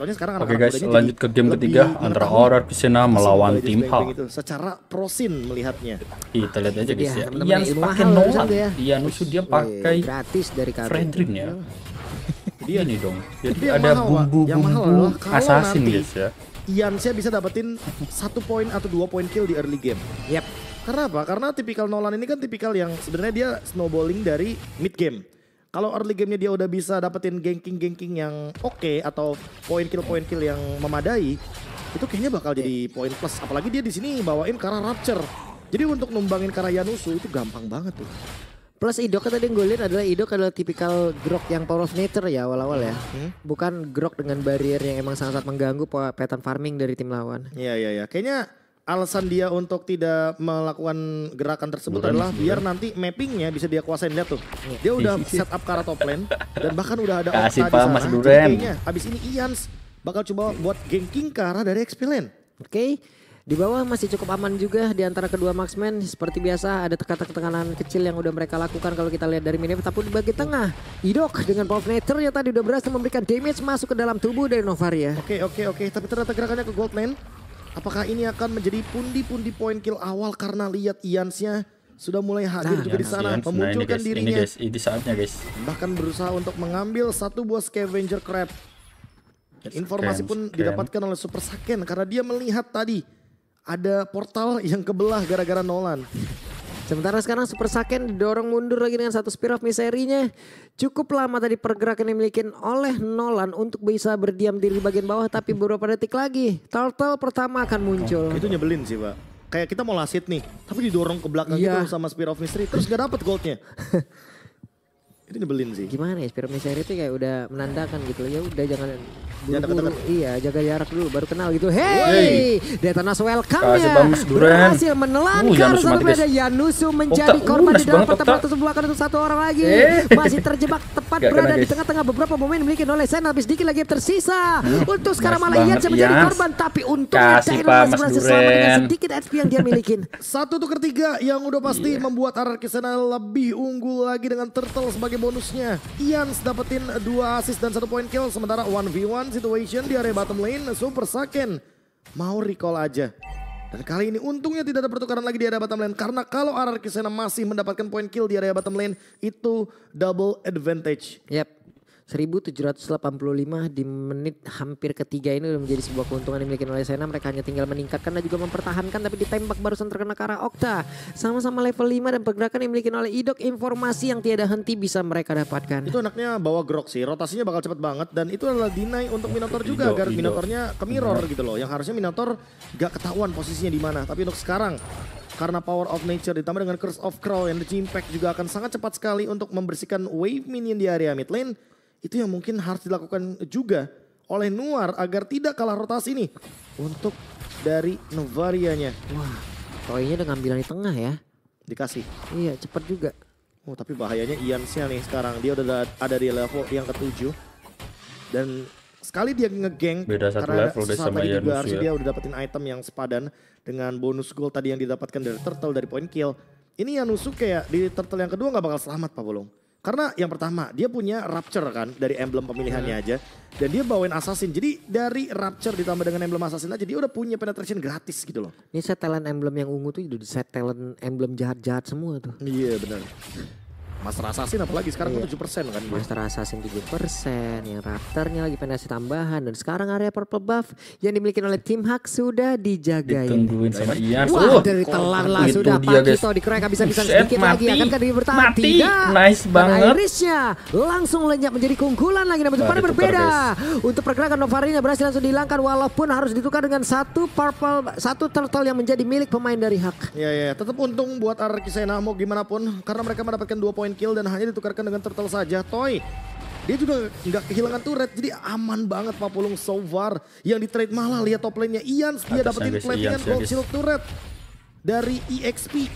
Oke okay guys, lanjut ke game ketiga antara Horror Piscina melawan tim Hal. Gitu, secara prosin melihatnya. Kita lihat aja guys ya. ya. Ian pakai Nolan. Ya. Ian iya, itu dia pakai gratis dari Fredrin ya. Dia nih dong. Jadi ada bumbu-bumbu assassin guys ya. Ian saya bisa dapetin satu poin atau dua poin kill di early game. Yap. Karena apa? Karena tipikal Nolan ini kan tipikal yang sebenarnya dia snowballing dari mid game. Kalau early gamenya dia udah bisa dapetin ganking-ganking yang oke okay, atau poin kill poin kill yang memadai, itu kayaknya bakal jadi poin plus. Apalagi dia di sini bawain Kara Rapture. Jadi untuk numbangin Kara Yanusu itu gampang banget tuh. Plus Idok kata yang gue lihat adalah Idok adalah tipikal grok yang power of nature ya awal-awal ya. Hmm. Bukan grok dengan barrier yang emang sangat-sangat mengganggu pattern farming dari tim lawan. Iya, iya, iya. Kayaknya alasan dia untuk tidak melakukan gerakan tersebut bukan, adalah biar ya. nanti mappingnya bisa dia kuasain lihat tuh. Iya. Dia udah setup top lane dan bahkan udah ada Kasih Okta di sana. abis ini Ians bakal coba buat ganking ke arah dari XP Oke. Okay. Di bawah masih cukup aman juga di antara kedua marksman. Seperti biasa ada tekanan-tekanan kecil yang udah mereka lakukan kalau kita lihat dari minim. Tapi di bagian tengah, Idok dengan Nature yang tadi udah berhasil memberikan damage masuk ke dalam tubuh dari Novaria. Oke, okay, oke, okay, oke. Okay. Tapi ternyata gerakannya ke Goldman. Apakah ini akan menjadi pundi-pundi poin kill awal karena lihat Iansnya sudah mulai hadir nah, juga di sana memunculkan nah, ini guys, dirinya. Ini guys, saatnya guys. Bahkan berusaha untuk mengambil satu buah scavenger crab. Dan informasi pun didapatkan oleh Super Saken karena dia melihat tadi ada portal yang kebelah gara-gara Nolan. Sementara sekarang Super Saken didorong mundur lagi dengan satu Spear of Misery-nya. Cukup lama tadi pergerakan yang dimiliki oleh Nolan untuk bisa berdiam diri di bagian bawah tapi beberapa detik lagi Turtle pertama akan muncul. Itu nyebelin sih pak. Kayak kita mau lasit nih, tapi didorong ke belakang yeah. gitu iya. sama Spear of Misery. terus gak dapet goldnya. itu nyebelin sih gimana ya spirit saya itu kayak udah menandakan gitu ya udah jangan ya, iya jaga jarak dulu baru kenal gitu hey, hey. Detanas welcome ya berhasil menelan uh, Janus satu Yanusu menjadi oh, korban di dalam pertempuran belakang untuk satu orang lagi eh. masih terjebak tepat gak berada di tengah-tengah beberapa pemain memiliki oleh Sen habis dikit lagi tersisa. Hmm. Untuk sekarang malah Ian menjadi korban tapi untungnya Cairan masih berhasil selamat dengan sedikit HP yang dia miliki Satu tuker tiga yang udah pasti yeah. membuat Arar Kesena lebih unggul lagi dengan Turtle sebagai bonusnya. Ian dapetin dua asis dan satu poin kill sementara 1v1 situation di area bottom lane Super Saken mau recall aja. Dan kali ini untungnya tidak ada pertukaran lagi di area bottom lane. Karena kalau Araki Sena masih mendapatkan point kill di area bottom lane, itu double advantage. Yep. 1785 di menit hampir ketiga ini udah menjadi sebuah keuntungan dimiliki oleh Sena. Mereka hanya tinggal meningkatkan dan juga mempertahankan tapi ditembak barusan terkena Kara Okta. Sama-sama level 5 dan pergerakan yang dimiliki oleh Idok informasi yang tiada henti bisa mereka dapatkan. Itu anaknya bawa grok sih, rotasinya bakal cepat banget dan itu adalah dinai untuk Minotaur juga Ido, agar Ido. Minotaurnya ke mirror Ido. gitu loh. Yang harusnya Minotaur gak ketahuan posisinya di mana. Tapi untuk sekarang karena power of nature ditambah dengan curse of crow yang the impact juga akan sangat cepat sekali untuk membersihkan wave minion di area mid lane itu yang mungkin harus dilakukan juga oleh Nuar agar tidak kalah rotasi nih. untuk dari Novarianya. Wah, toinya udah bilang di tengah ya. Dikasih. Iya, cepat juga. Oh, tapi bahayanya Ian sih nih sekarang. Dia udah ada di level yang ketujuh. Dan sekali dia ngegeng beda satu karena level dari sama tadi juga harus ya. dia udah dapetin item yang sepadan dengan bonus gold tadi yang didapatkan dari turtle dari point kill ini Yanusu kayak di turtle yang kedua nggak bakal selamat Pak Bolong karena yang pertama dia punya Rapture kan dari emblem pemilihannya iya. aja. Dan dia bawain Assassin. Jadi dari Rapture ditambah dengan emblem Assassin aja dia udah punya penetration gratis gitu loh. Ini setelan emblem yang ungu tuh set talent emblem jahat-jahat semua tuh. Iya benar. Master Assassin apalagi sekarang iya. tujuh persen kan. Master Assassin 7%, yang Raptornya lagi penasi tambahan dan sekarang area purple buff yang dimiliki oleh tim hak sudah dijagain. Ditungguin sama nah, Ian. Wah, oh, dari telan oh, lah itu sudah Pakito dikerek habis-habisan sedikit mati. lagi akan dia bertahan. Mati. Tidak. Nice banget. Dan Irishnya langsung lenyap menjadi keunggulan lagi namun depannya berbeda. Untuk pergerakan Novarinya berhasil langsung dihilangkan walaupun harus ditukar dengan satu purple satu turtle yang menjadi milik pemain dari hak Iya iya, tetap untung buat Arkisena mau gimana pun karena mereka mendapatkan dua poin main kill dan hanya ditukarkan dengan turtle saja. Toy dia juga nggak kehilangan turret jadi aman banget Papulung so far yang di trade malah lihat top lane-nya Ian dia dapetin platingan ya gold shield turret dari EXP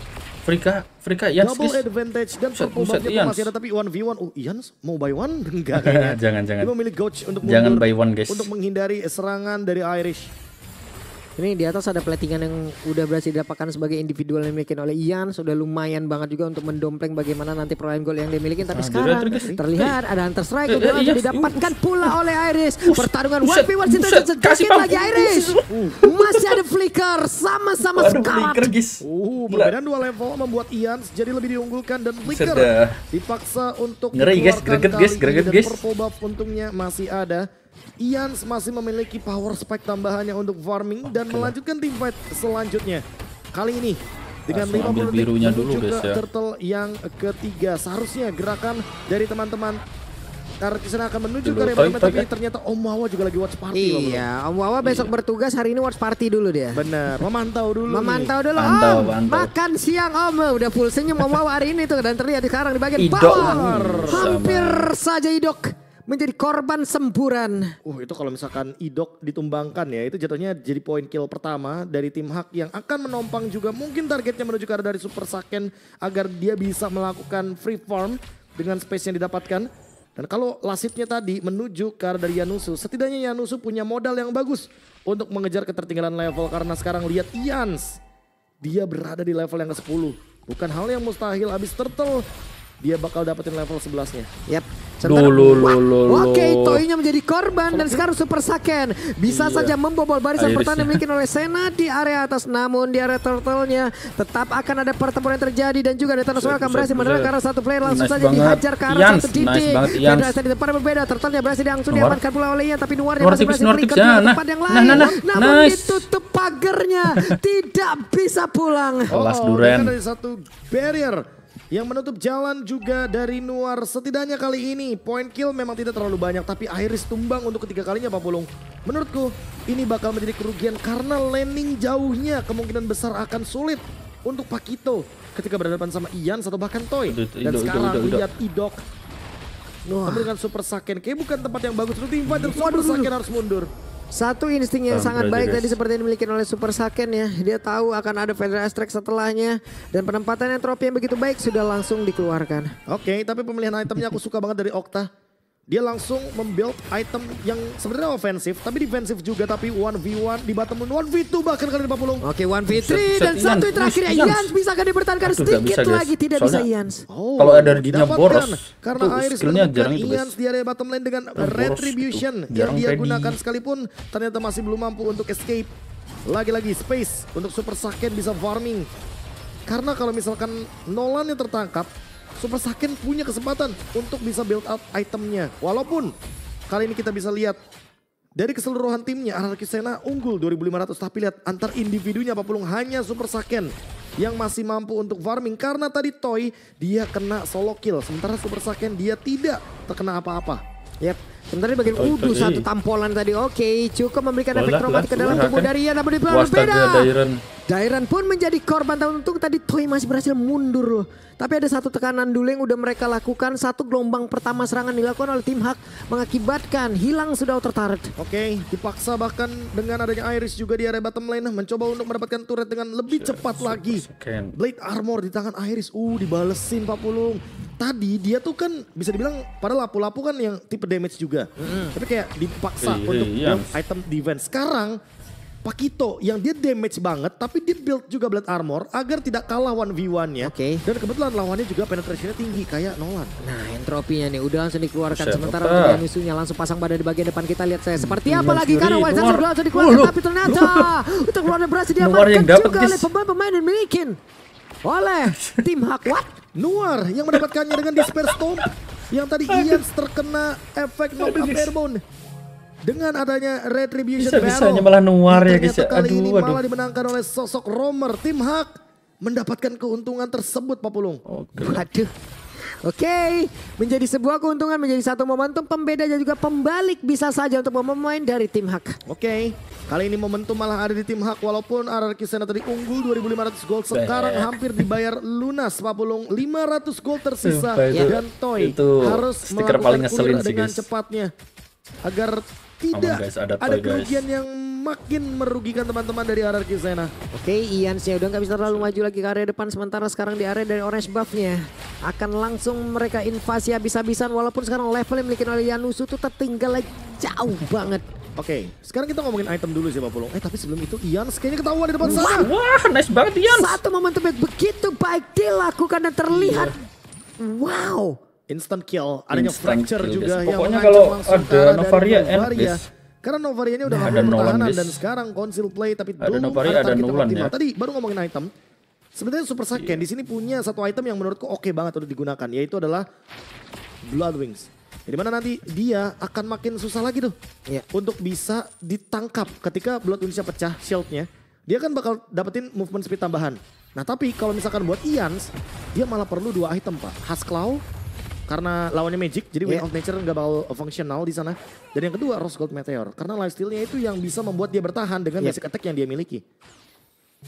Frika, Frika, Ian Double guys. advantage dan purple buffnya masih ada tapi 1v1. Oh, Ian mau buy one? Enggak kayaknya. jangan, jangan. Dia memilih gauge untuk mundur, jangan buy one, guys. Untuk menghindari serangan dari Irish. Ini di atas ada platingan yang udah berhasil didapatkan sebagai individual yang dimiliki oleh Ian. Sudah lumayan banget juga untuk mendompleng bagaimana nanti perolehan gol yang dimiliki. Tapi nah, sekarang terlihat ada Hunter Strike eh, eh, yang langsung didapatkan uh. pula oleh Iris. Uh. Pertarungan 1v1 situation. Kasih lagi Iris. Uh, masih ada flicker sama-sama sekarat. Uh, perbedaan dua level membuat Ian jadi lebih diunggulkan dan flicker dipaksa untuk Ngeri guys, greget guys, greget guys. Purple buff untungnya masih ada. Ian masih memiliki power spike tambahannya untuk farming dan melanjutkan tim fight selanjutnya. Kali ini dengan lima puluh ambil birunya dulu guys ya. Turtle yang ketiga seharusnya gerakan dari teman-teman karena di sana akan menuju dulu, ke Rebel tapi ya. ternyata Om Wawa juga lagi watch party Iya, Om Wawa besok iya. bertugas hari ini watch party dulu dia. Bener, memantau dulu. Memantau dulu mantau, oh, Mantau. Makan siang Om, udah full senyum Om Wawa hari ini tuh dan terlihat sekarang di bagian bawah. Hampir saja idok menjadi korban semburan. Uh itu kalau misalkan Idok ditumbangkan ya itu jatuhnya jadi poin kill pertama dari tim Hak yang akan menompang juga mungkin targetnya menuju ke arah dari Super Saken agar dia bisa melakukan free farm dengan space yang didapatkan. Dan kalau lasitnya tadi menuju ke arah dari Yanusu, setidaknya Yanusu punya modal yang bagus untuk mengejar ketertinggalan level karena sekarang lihat Ians dia berada di level yang ke-10. Bukan hal yang mustahil abis turtle dia bakal dapetin level 11-nya. yep Oke, okay, Toynya menjadi korban dan sekarang Super Saken bisa iya. saja membobol barisan Irisnya. pertahanan dimiliki oleh Sena di area atas. Namun di area turtle-nya tetap akan ada pertempuran yang terjadi dan juga Detanus akan berhasil menyerang karena satu player langsung nice saja banget. dihajar ke arah Yans. satu titik. Nice banget, di depan berbeda, turtle-nya berhasil diangkut diamankan pula oleh Ian tapi Nuar yang berhasil melingkar di nah. tempat yang lain. Nah, nah, nah. Namun nice. ditutup pagernya tidak bisa pulang. Kelas oh, Duren. Ada satu barrier yang menutup jalan juga dari Nuar. Setidaknya kali ini point kill memang tidak terlalu banyak. Tapi Iris tumbang untuk ketiga kalinya Pak Pulung. Menurutku ini bakal menjadi kerugian karena landing jauhnya kemungkinan besar akan sulit untuk Pak Kito Ketika berhadapan sama Ian atau bahkan Toy. Dan sekarang lihat Idok. Nuar Dengan Super Saken. Kayak bukan tempat yang bagus. Untuk tim Fighter Super Saken harus mundur. Satu insting yang sangat baik tadi seperti yang dimiliki oleh Super Saken ya. Dia tahu akan ada Federal Strike setelahnya dan penempatan yang tropi yang begitu baik sudah langsung dikeluarkan. Oke, okay, tapi pemilihan itemnya aku suka banget dari Okta. Dia langsung membuild item yang sebenarnya ofensif, tapi defensif juga, tapi 1v1 di bottom lane, 1v2 bahkan kali lima puluh. Oke, 1v3 dan satu yang terakhir ya, Ians bisa gak dipertahankan Aduh, sedikit bisa, lagi, tidak Soalnya, bisa Ians. Oh, kalau ada energinya boros, karena tuh, Iris menemukan Ians di area bottom lane dengan oh, Retribution itu. yang dia ready. gunakan sekalipun ternyata masih belum mampu untuk escape. Lagi-lagi space untuk Super Saken bisa farming. Karena kalau misalkan Nolan yang tertangkap, Super Saken punya kesempatan untuk bisa build up itemnya. Walaupun kali ini kita bisa lihat dari keseluruhan timnya Anarki Sena unggul 2500 tapi lihat antar individunya Pak Pulung hanya Super Saken yang masih mampu untuk farming karena tadi Toy dia kena solo kill sementara Super Saken dia tidak terkena apa-apa. Yep, Sementara di bagian Udu satu tampolan tadi oke okay. cukup memberikan efek traumatik ke dalam tubuh dari Ian, namun di pelan berbeda. Dairan pun menjadi korban tahun untung tadi Toy masih berhasil mundur loh. Tapi ada satu tekanan dulu yang udah mereka lakukan. Satu gelombang pertama serangan dilakukan oleh tim Hak mengakibatkan hilang sudah tertarik. Oke, okay, dipaksa bahkan dengan adanya Iris juga di area bottom lane mencoba untuk mendapatkan turret dengan lebih cepat lagi. Blade armor di tangan Iris. Uh, dibalesin Pak Pulung. Tadi dia tuh kan bisa dibilang pada lapu-lapu kan yang tipe damage juga juga. Hmm. Tapi kayak dipaksa hey, iya, untuk hey, iya, iya. build item defense. Sekarang Pakito yang dia damage banget tapi dia build juga blood armor agar tidak kalah 1 v 1 ya. Okay. Dan kebetulan lawannya juga penetrasinya tinggi kayak Nolan. Nah, entropinya nih udah langsung dikeluarkan Siapa sementara untuk langsung pasang pada di bagian depan kita lihat saya seperti apa lagi karena Wild Sanser langsung dikeluarkan tapi ternyata untuk keluarnya berhasil diamankan juga oleh pemain-pemain yang milikin. oleh tim Hakwat. Nuar yang mendapatkannya dengan Despair Stomp yang tadi Ian terkena efek mobil up dengan adanya retribution bisa, barrel. malah nuar ya guys. Ya. Kali aduh, ini aduh. malah dimenangkan oleh sosok Romer tim Hak mendapatkan keuntungan tersebut Papulung. okay. Aduh. Oke, okay. menjadi sebuah keuntungan, menjadi satu momentum pembeda dan juga pembalik bisa saja untuk pemain dari tim Hak. Oke. Okay. Kali ini momentum malah ada di tim Hak walaupun RRQ Sena tadi unggul 2500 gold sekarang hampir dibayar lunas Papulung 500 gold tersisa itu, dan Toy itu harus stiker paling dengan sih, cepatnya agar tidak guys, ada, ada kerugian yang makin merugikan teman-teman dari RRQ Sena. Oke, Ian sih udah nggak bisa terlalu maju lagi ke area depan sementara sekarang di area dari Orange Buff-nya akan langsung mereka invasi habis-habisan walaupun sekarang level yang dimiliki oleh Yanusu itu tertinggal jauh banget. Oke, okay, sekarang kita ngomongin item dulu sih Pak Pulung. Eh tapi sebelum itu Ian kayaknya ketahuan di depan wah, sana. Wah, nice banget Ian. Satu momentum yang begitu baik dilakukan dan terlihat. Yeah. Wow. Instant kill, Ada yang fracture juga yang Pokoknya kalau ada Novaria, Novaria. Karena Novaria ini udah nah, ada pertahanan dan sekarang Conceal Play tapi ada Novaria ada Nolan ya. Tadi baru ngomongin item. Sebenarnya Super Saken yeah. di sini punya satu item yang menurutku oke okay banget untuk digunakan yaitu adalah Blood Wings. Jadi mana nanti dia akan makin susah lagi tuh yeah. untuk bisa ditangkap ketika Blood Indonesia pecah shieldnya. Dia kan bakal dapetin movement speed tambahan. Nah tapi kalau misalkan buat Ians, dia malah perlu dua item pak. Hasklaw karena lawannya Magic, jadi yeah. Win iya. of Nature nggak bakal fungsional di sana. Dan yang kedua Rose Gold Meteor, karena lifestyle nya itu yang bisa membuat dia bertahan dengan yeah. basic attack yang dia miliki.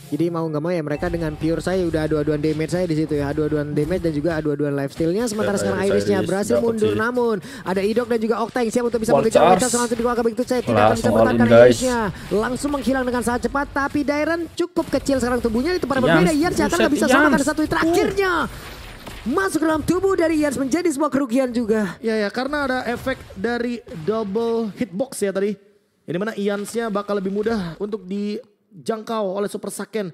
Jadi mau nggak mau ya mereka dengan pure saya udah adu-aduan damage saya di situ ya, adu-aduan damage dan juga adu-aduan lifestyle-nya. Sementara iya, sekarang iya, Irisnya berhasil mundur sih. namun ada Idok dan juga Okta yang siap untuk bisa mengejar mereka di kawasan begitu saya tidak akan bisa bertahan Irisnya. Langsung menghilang dengan sangat cepat tapi Darren cukup kecil sekarang tubuhnya di tempat berbeda. Yars siapa nggak bisa sama karena satu terakhirnya. Uh masuk ke dalam tubuh dari Yars menjadi sebuah kerugian juga. Ya ya karena ada efek dari double hitbox ya tadi. Ini mana Yansnya bakal lebih mudah untuk di dijangkau oleh Super Saken.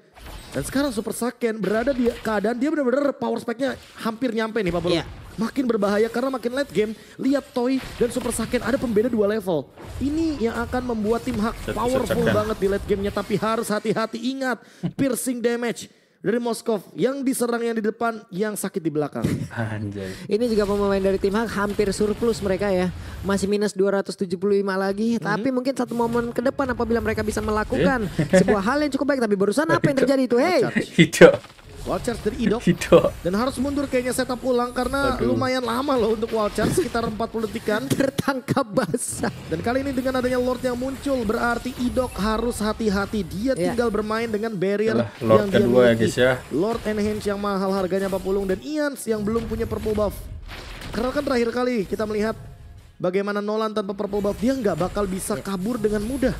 Dan sekarang Super Saken berada di keadaan dia benar-benar power speknya hampir nyampe nih Pak Bolo. Yeah. Makin berbahaya karena makin late game, lihat Toy dan Super Saken ada pembeda dua level. Ini yang akan membuat tim Hak powerful banget di late gamenya. Tapi harus hati-hati ingat, piercing damage dari Moskov yang diserang yang di depan yang sakit di belakang. Anjay. Ini juga pemain dari tim Hak hampir surplus mereka ya. Masih minus 275 lagi, mm -hmm. tapi mungkin satu momen ke depan apabila mereka bisa melakukan eh. sebuah hal yang cukup baik tapi barusan apa yang terjadi itu? Hey. Hijau. Walchers dari Ido. Ido. Dan harus mundur kayaknya setup ulang karena Aduh. lumayan lama loh untuk Walchers sekitar 40 detikan tertangkap basah. Dan kali ini dengan adanya Lord yang muncul berarti Idok harus hati-hati. Dia yeah. tinggal bermain dengan barrier Yalah, yang dia ya, miliki. Ya, guys ya. Lord Enhance yang mahal harganya 40 dan Ians yang belum punya purple buff. Karena kan terakhir kali kita melihat bagaimana Nolan tanpa purple buff dia nggak bakal bisa iya. kabur dengan mudah.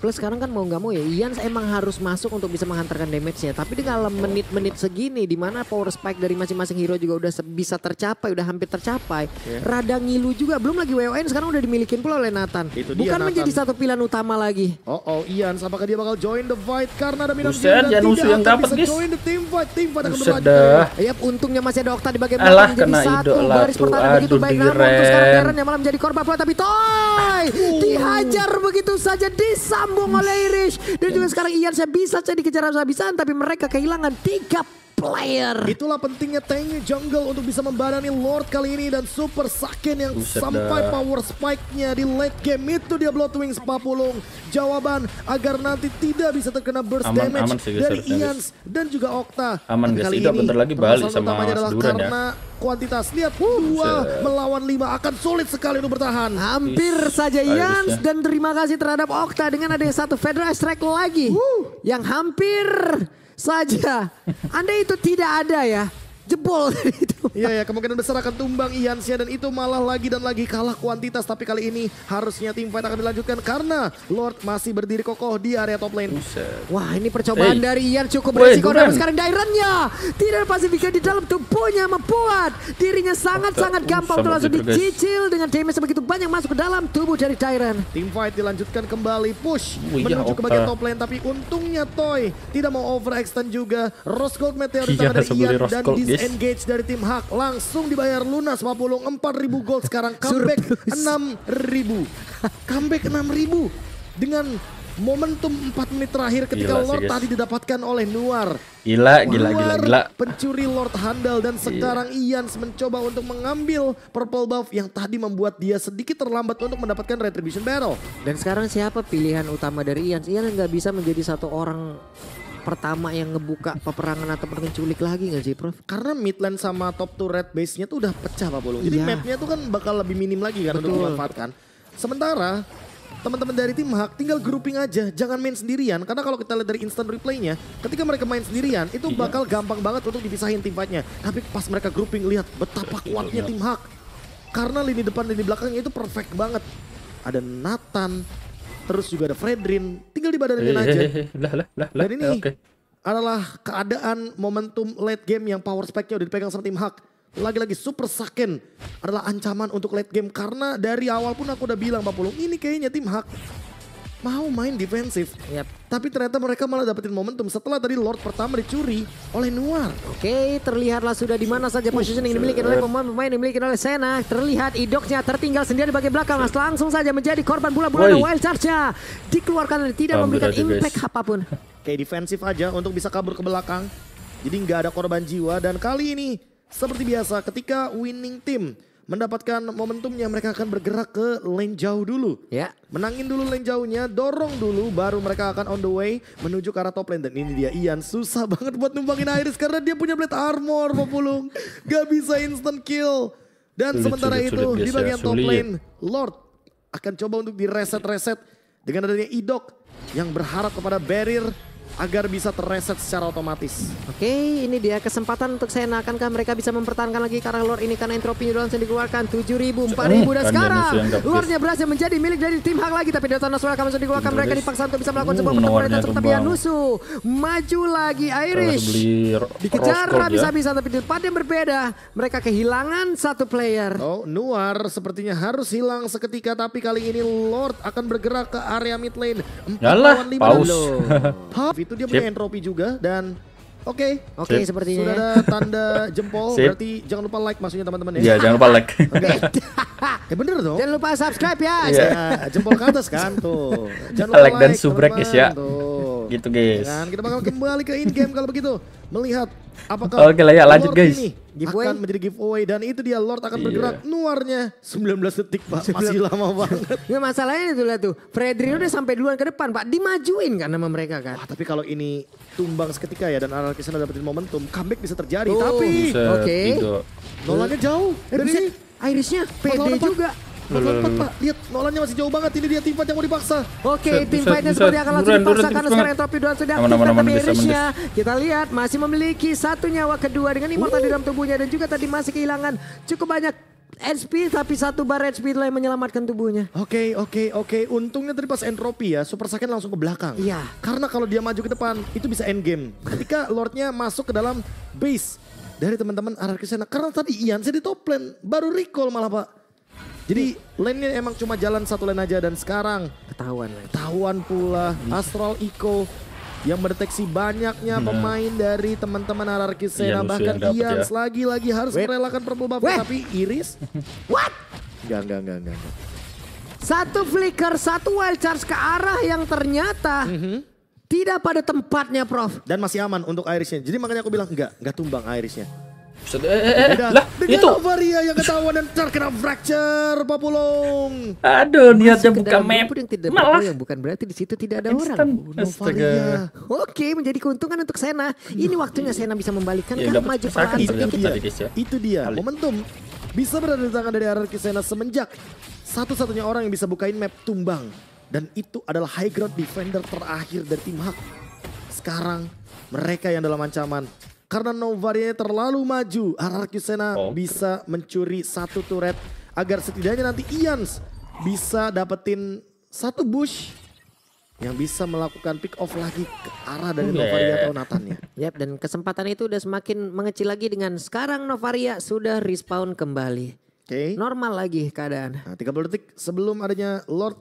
Plus sekarang kan mau nggak mau ya Ian emang harus masuk untuk bisa menghantarkan damage-nya. Tapi dengan menit-menit segini di mana power spike dari masing-masing hero juga udah bisa tercapai, udah hampir tercapai. Yeah. Rada ngilu juga. Belum lagi WON sekarang udah dimilikin pula oleh Nathan. Itu dia, Bukan Nathan. menjadi satu pilihan utama lagi. Oh oh Ian apakah dia bakal join the fight karena ada minus Buset, dia tidak yang dapat guys. Join the team fight, team fight akan berlanjut. Yap, untungnya masih ada Okta di bagian belakang jadi satu baris pertahanan begitu baik namun terus sekarang Darren yang malah menjadi korban pula tapi Toy uh. dihajar begitu saja disam disambung oleh Irish. Dan juga sekarang Ian saya bisa jadi kejar habis-habisan tapi mereka kehilangan tiga player. Itulah pentingnya tanknya jungle untuk bisa membarani Lord kali ini dan Super Saken yang Buset sampai dah. power spike-nya di late game itu dia Bloodwings Papulung. Jawaban agar nanti tidak bisa terkena burst aman, damage aman sih, dari Ians dan juga Okta. Aman guys, itu bentar lagi balik sama Duran ya. Kuantitas lihat dua melawan lima akan sulit sekali untuk bertahan. Hampir Is, saja yans dan terima kasih terhadap Okta dengan ada satu Federal Strike lagi Woo. yang hampir saja. Anda itu tidak ada ya jebol itu. Iya ya, kemungkinan besar akan tumbang Ian Iansia dan itu malah lagi dan lagi kalah kuantitas tapi kali ini harusnya tim fight akan dilanjutkan karena Lord masih berdiri kokoh di area top lane. Buset. Wah, ini percobaan hey. Eh. dari Ian cukup berisiko dan sekarang Dairannya tidak pasti bisa di dalam tubuhnya membuat dirinya sangat-sangat um, gampang untuk langsung dicicil dengan damage sebegitu banyak masuk ke dalam tubuh dari Dairan. Tim fight dilanjutkan kembali push oh, iya, menuju ke bagian top lane tapi untungnya Toy tidak mau overextend juga. Rose Gold Meteor iya, dari Ian dan di engage dari tim Hak langsung dibayar lunas 54 ribu gold sekarang comeback 6 ribu. Comeback 6 ribu dengan momentum 4 menit terakhir ketika gila Lord sih, tadi didapatkan oleh Nuar. Gila, gila, Nuar, gila, gila. Pencuri Lord handal dan iya. sekarang yeah. Ian mencoba untuk mengambil purple buff yang tadi membuat dia sedikit terlambat untuk mendapatkan retribution battle. Dan sekarang siapa pilihan utama dari Ian? Ian nggak bisa menjadi satu orang pertama yang ngebuka peperangan atau culik lagi nggak sih Prof? Karena Midland sama top to red base-nya tuh udah pecah Pak Bolong. Jadi yeah. mapnya tuh kan bakal lebih minim lagi karena Betul. udah dimanfaatkan. Sementara teman-teman dari tim Hak tinggal grouping aja, jangan main sendirian. Karena kalau kita lihat dari instant replaynya, ketika mereka main sendirian itu iya. bakal gampang banget untuk dipisahin tim fightnya. Tapi pas mereka grouping lihat betapa iya, kuatnya tim Hak. Karena lini depan dan lini belakangnya itu perfect banget. Ada Nathan, terus juga ada Fredrin, tinggal ini aja. Lah, lah, lah, Dan ini okay. adalah keadaan momentum late game yang power spike-nya udah dipegang sama tim Hak. Lagi-lagi super saken adalah ancaman untuk late game karena dari awal pun aku udah bilang Pak Pulung ini kayaknya tim Hak mau main defensif. Yep. Tapi ternyata mereka malah dapetin momentum setelah tadi Lord pertama dicuri oleh Nuar. Oke, terlihatlah sudah di mana saja positioning yang dimiliki oleh pemain-pemain yang dimiliki oleh Sena. Terlihat idoknya tertinggal sendiri di bagian belakang. Mas langsung saja menjadi korban bola-bola wild charge-nya. Dikeluarkan dan tidak memberikan impact apapun. Kayak defensif aja untuk bisa kabur ke belakang. Jadi nggak ada korban jiwa dan kali ini seperti biasa ketika winning team mendapatkan momentumnya mereka akan bergerak ke lane jauh dulu. Ya. Menangin dulu lane jauhnya, dorong dulu baru mereka akan on the way menuju ke arah top lane dan ini dia Ian susah banget buat numpangin Iris karena dia punya blade armor pulung. Gak bisa instant kill. Dan sulit, sementara sulit, itu sulit, di bagian biasa, top lane Lord akan coba untuk direset-reset dengan adanya Idok yang berharap kepada barrier agar bisa terreset secara otomatis. Oke, okay, ini dia kesempatan untuk saya nakankah mereka bisa mempertahankan lagi karena lord ini karena entropinya udah langsung dikeluarkan 7000 4000 dan kan sekarang luarnya berhasil menjadi milik dari tim hak lagi tapi Dota Nasrul akan langsung dikeluarkan mereka dipaksa untuk bisa melakukan uh, sebuah pertempuran tapi nusu maju lagi Irish dikejar ya. bisa bisa tapi di tempat yang berbeda mereka kehilangan satu player. Oh, Nuar sepertinya harus hilang seketika tapi kali ini Lord akan bergerak ke area mid lane. Yalah, paus. itu dia Sip. punya entropi juga dan Oke, okay. oke okay, sepertinya. Sudah ada tanda jempol, Sip. berarti jangan lupa like maksudnya teman-teman ya. Iya, jangan lupa like. Okay. Ya, eh bener dong. Jangan lupa subscribe ya. Yeah. jempol ke atas kan tuh. Jangan lupa like, like dan subrek ya. Tuh. Gitu guys. Dan kita bakal kembali ke in game kalau begitu. Melihat apakah Oke lah ya lanjut guys. giveaway. akan menjadi giveaway dan itu dia Lord akan iya. bergerak yeah. nuarnya 19 detik Pak. Masih lama banget. Nggak masalahnya itu lah tuh. Fredrino udah sampai duluan ke depan Pak. Dimajuin kan nama mereka kan. Wah, tapi kalau ini tumbang seketika ya dan kesana dapetin momentum, comeback bisa terjadi. Oh. Tapi oke. Okay. Gitu. nolanya jauh. Eh, Irisnya PD juga lompat Lihat Nolannya masih jauh banget. Ini dia tim yang mau dipaksa. Oke, tim fightnya seperti akan langsung dipaksa karena sekarang entropi doan sudah aktif tapi Irishnya. Kita lihat masih memiliki satu nyawa kedua dengan immortal di dalam tubuhnya dan juga tadi masih kehilangan cukup banyak HP tapi satu bar HP itu yang menyelamatkan tubuhnya. Oke, okay, oke, okay, oke. Okay. Untungnya tadi pas entropi ya, Super Saiyan langsung ke belakang. Iya. Karena kalau dia maju ke depan, itu bisa end game. Ketika Lordnya masuk ke dalam base dari teman-teman arah ke sana. Karena tadi Ian saya top lane, baru recall malah Pak. Jadi lane emang cuma jalan satu lane aja dan sekarang ketahuan lagi. Ketahuan pula iya. Astral Eco yang mendeteksi banyaknya nah. pemain dari teman-teman hierarki iya, Sena bahkan Ian ya. lagi-lagi harus Wait. merelakan purple buff tapi Iris what? Enggak, enggak, enggak, enggak. Satu flicker, satu wild charge ke arah yang ternyata mm -hmm. tidak pada tempatnya Prof. Dan masih aman untuk Irisnya. Jadi makanya aku bilang enggak, enggak tumbang Irisnya. Eh, eh, eh, lah Dengan itu Varia yang ketahuan dan terkena fracture Papulong. Aduh, niatnya buka map. Yang tidak Malah yang bukan berarti di situ tidak ada Instant. orang. Novaria. Oh, Oke, menjadi keuntungan untuk Sena. Ini waktunya Sena bisa membalikkan ya, kan maju ke ya. itu, dia. itu dia. Kali. Momentum bisa berada di tangan dari Araki Sena semenjak satu-satunya orang yang bisa bukain map tumbang dan itu adalah high ground defender terakhir dari tim Hak. Sekarang mereka yang dalam ancaman karena Novarianya terlalu maju, Araki Sena oh. bisa mencuri satu turret agar setidaknya nanti Ians bisa dapetin satu bush yang bisa melakukan pick off lagi ke arah dari Novaria atau Nathan ya. Yap, dan kesempatan itu udah semakin mengecil lagi dengan sekarang Novaria sudah respawn kembali. Oke. Okay. Normal lagi keadaan. Nah, 30 detik sebelum adanya Lord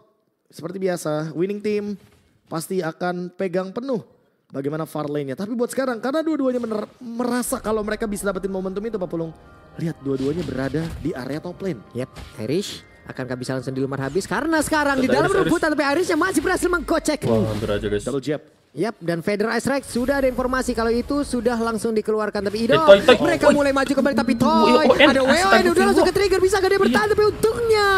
seperti biasa, winning team pasti akan pegang penuh bagaimana far lane-nya. Tapi buat sekarang karena dua-duanya merasa kalau mereka bisa dapetin momentum itu Pak Pulung. Lihat dua-duanya berada di area top lane. Yap, Irish akan kehabisan sendiri lumar habis karena sekarang Tentang di dalam rebutan tapi yang masih berhasil mengkocek. Wah, hampir aja guys. Double jab. Yap, dan Federer Ice Rex sudah ada informasi kalau itu sudah langsung dikeluarkan tapi Ido eh, mereka mulai maju kembali tapi Toy ada eh, WO dan udah langsung ke trigger bisa gak dia bertahan iya. tapi untungnya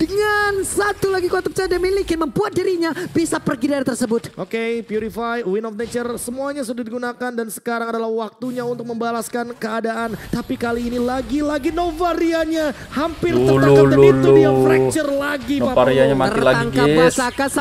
dengan satu lagi kuatap cahaya miliki membuat dirinya bisa pergi dari tersebut. Oke, Purify, Win of Nature semuanya sudah digunakan dan sekarang adalah waktunya untuk membalaskan keadaan tapi kali ini lagi-lagi Novarianya hampir tertangkap dan itu dia fracture lagi Novarianya mati lagi guys.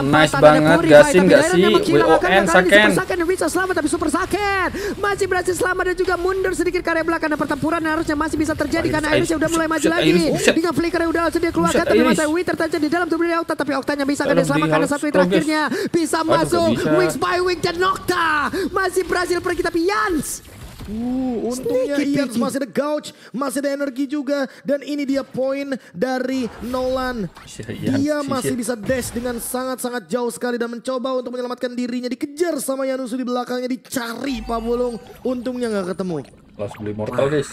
Nice banget gasin gak sih WON Saken, Saken. Super Saken bisa selamat tapi Super Saken masih berhasil selamat dan juga mundur sedikit karya belakang dan pertempuran harusnya masih bisa terjadi karena Iris sudah mulai maju lagi. Dengan flicker yang udah sudah keluarkan tapi masa Wither tertajam di dalam tubuhnya Okta tapi oktanya bisa kan selamat karena satu terakhirnya bisa masuk wings by wing dan Nokta masih berhasil pergi tapi Yans Uh, untungnya Sneaky Ian masih ada gouge, masih ada energi juga. Dan ini dia poin dari Nolan. Iya, iya. Dia iya, masih bisa dash dengan sangat-sangat jauh sekali dan mencoba untuk menyelamatkan dirinya. Dikejar sama Yanusu di belakangnya, dicari Pak Bolong. Untungnya nggak ketemu. beli mortal ah. guys.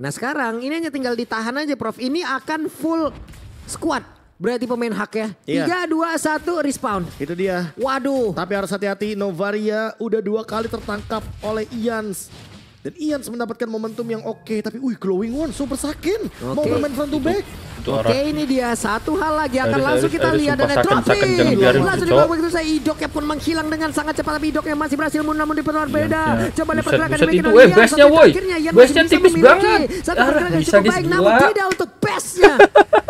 Nah sekarang ini hanya tinggal ditahan aja Prof. Ini akan full squad. Berarti pemain hak ya. Iya. 3, 2, 1, respawn. Itu dia. Waduh. Tapi harus hati-hati, Novaria udah dua kali tertangkap oleh Ians. Dan Ians mendapatkan momentum yang oke. Okay, tapi wih glowing one super sakin. Okay. Mau bermain front to back. Oke okay, ini dia satu hal lagi akan langsung kita lihat dan drop Langsung dibawa begitu saya idoknya pun menghilang dengan sangat cepat tapi idoknya masih berhasil namun di penuh iya, beda. Iya. Coba lihat pergerakan yang bikin Ian akhirnya Ian masih bisa memiliki satu pergerakan ah, cukup baik namun tidak untuk bestnya.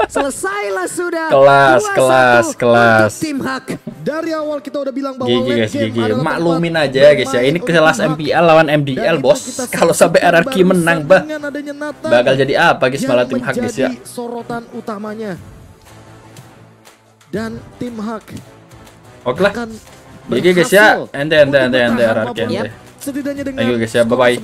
Selesailah sudah. Kelas, kelas, kelas. Tim Hak. Dari awal kita udah bilang bahwa gigi, guys, gigi. Maklumin aja guys ya. Ini kelas MPL lawan MDL, Bos. Kalau sampai RRQ menang, bah. Bakal jadi apa guys malah tim Hak guys ya. sorotan utamanya. Dan tim Hak. Oke lah. Gigi guys ya. Ente ente ente ente RRQ ente. Setidaknya dengan Ayo guys ya, bye bye.